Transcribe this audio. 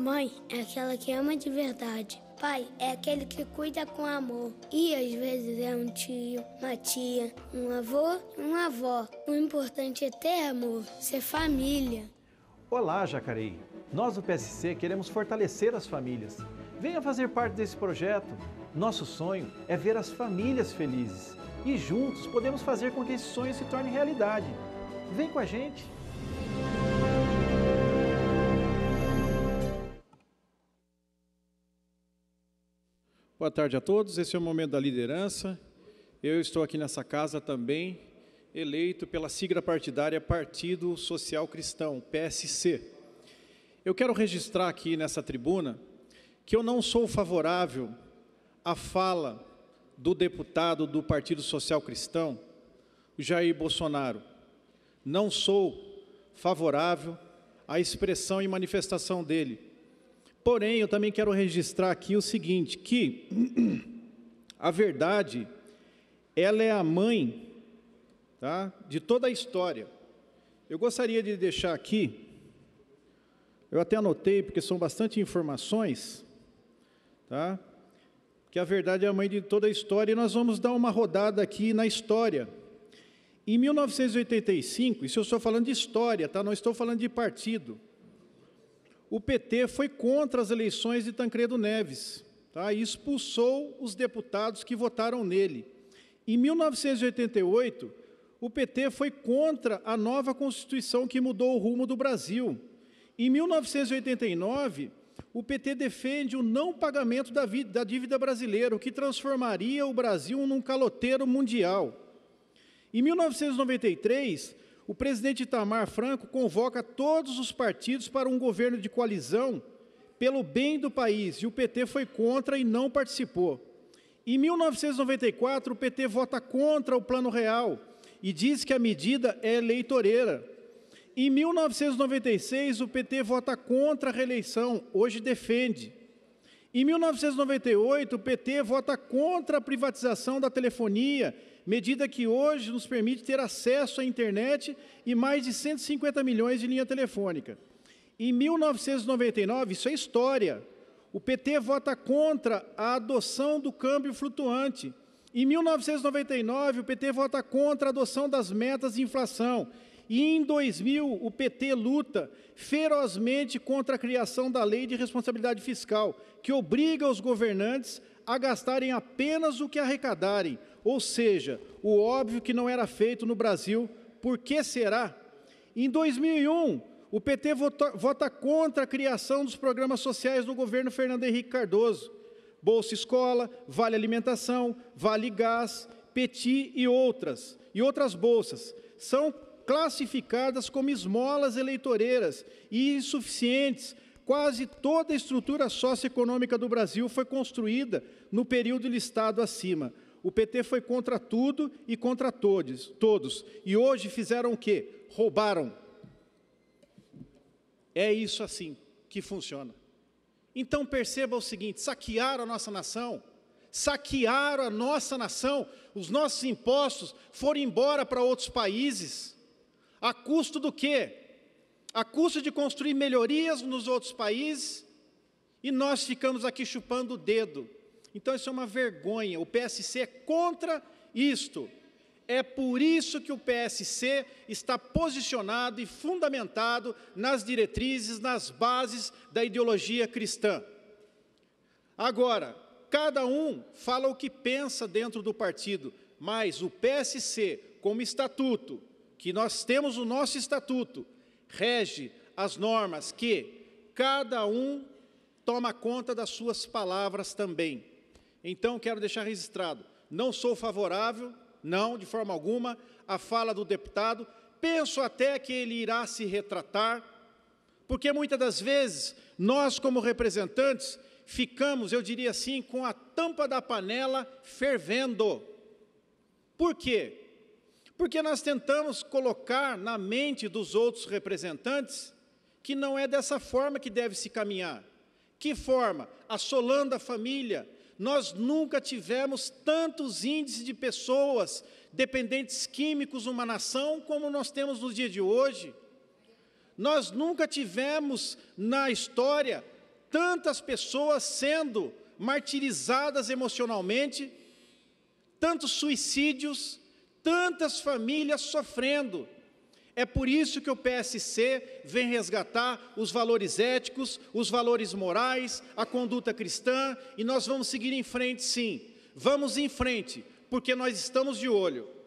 Mãe é aquela que ama de verdade. Pai é aquele que cuida com amor. E às vezes é um tio, uma tia, um avô, uma avó. O importante é ter amor, ser família. Olá, Jacareí. Nós do PSC queremos fortalecer as famílias. Venha fazer parte desse projeto. Nosso sonho é ver as famílias felizes e juntos podemos fazer com que esse sonho se torne realidade. Vem com a gente! Boa tarde a todos. Esse é o momento da liderança. Eu estou aqui nessa casa também, eleito pela sigla partidária Partido Social Cristão, PSC. Eu quero registrar aqui nessa tribuna que eu não sou favorável à fala do deputado do Partido Social Cristão, Jair Bolsonaro. Não sou favorável à expressão e manifestação dele Porém, eu também quero registrar aqui o seguinte, que a verdade, ela é a mãe tá, de toda a história. Eu gostaria de deixar aqui, eu até anotei, porque são bastante informações, tá, que a verdade é a mãe de toda a história, e nós vamos dar uma rodada aqui na história. Em 1985, isso eu estou falando de história, tá? não estou falando de partido, o PT foi contra as eleições de Tancredo Neves tá? e expulsou os deputados que votaram nele. Em 1988, o PT foi contra a nova Constituição que mudou o rumo do Brasil. Em 1989, o PT defende o não pagamento da, da dívida brasileira, o que transformaria o Brasil num caloteiro mundial. Em 1993, o presidente Itamar Franco convoca todos os partidos para um governo de coalizão pelo bem do país e o PT foi contra e não participou. Em 1994, o PT vota contra o Plano Real e diz que a medida é eleitoreira. Em 1996, o PT vota contra a reeleição, hoje defende. Em 1998, o PT vota contra a privatização da telefonia medida que hoje nos permite ter acesso à internet e mais de 150 milhões de linha telefônica. Em 1999, isso é história, o PT vota contra a adoção do câmbio flutuante. Em 1999, o PT vota contra a adoção das metas de inflação. E em 2000, o PT luta ferozmente contra a criação da Lei de Responsabilidade Fiscal, que obriga os governantes a gastarem apenas o que arrecadarem, ou seja, o óbvio que não era feito no Brasil, por que será? Em 2001, o PT vota, vota contra a criação dos programas sociais do governo Fernando Henrique Cardoso. Bolsa Escola, Vale Alimentação, Vale Gás, Petit e outras, e outras bolsas. São classificadas como esmolas eleitoreiras e insuficientes. Quase toda a estrutura socioeconômica do Brasil foi construída no período listado acima. O PT foi contra tudo e contra todos. todos. E hoje fizeram o quê? Roubaram. É isso assim que funciona. Então perceba o seguinte: saquearam a nossa nação, saquearam a nossa nação, os nossos impostos foram embora para outros países. A custo do quê? A custo de construir melhorias nos outros países e nós ficamos aqui chupando o dedo então isso é uma vergonha. O PSC é contra isto. É por isso que o PSC está posicionado e fundamentado nas diretrizes, nas bases da ideologia cristã. Agora, cada um fala o que pensa dentro do partido, mas o PSC, como estatuto, que nós temos o nosso estatuto, rege as normas que cada um toma conta das suas palavras também. Então, quero deixar registrado: não sou favorável, não, de forma alguma, à fala do deputado. Penso até que ele irá se retratar, porque muitas das vezes nós, como representantes, ficamos, eu diria assim, com a tampa da panela fervendo. Por quê? Porque nós tentamos colocar na mente dos outros representantes que não é dessa forma que deve se caminhar. Que forma? Assolando a família, nós nunca tivemos tantos índices de pessoas dependentes químicos numa nação como nós temos no dia de hoje. Nós nunca tivemos na história tantas pessoas sendo martirizadas emocionalmente, tantos suicídios, tantas famílias sofrendo. É por isso que o PSC vem resgatar os valores éticos, os valores morais, a conduta cristã, e nós vamos seguir em frente, sim. Vamos em frente, porque nós estamos de olho.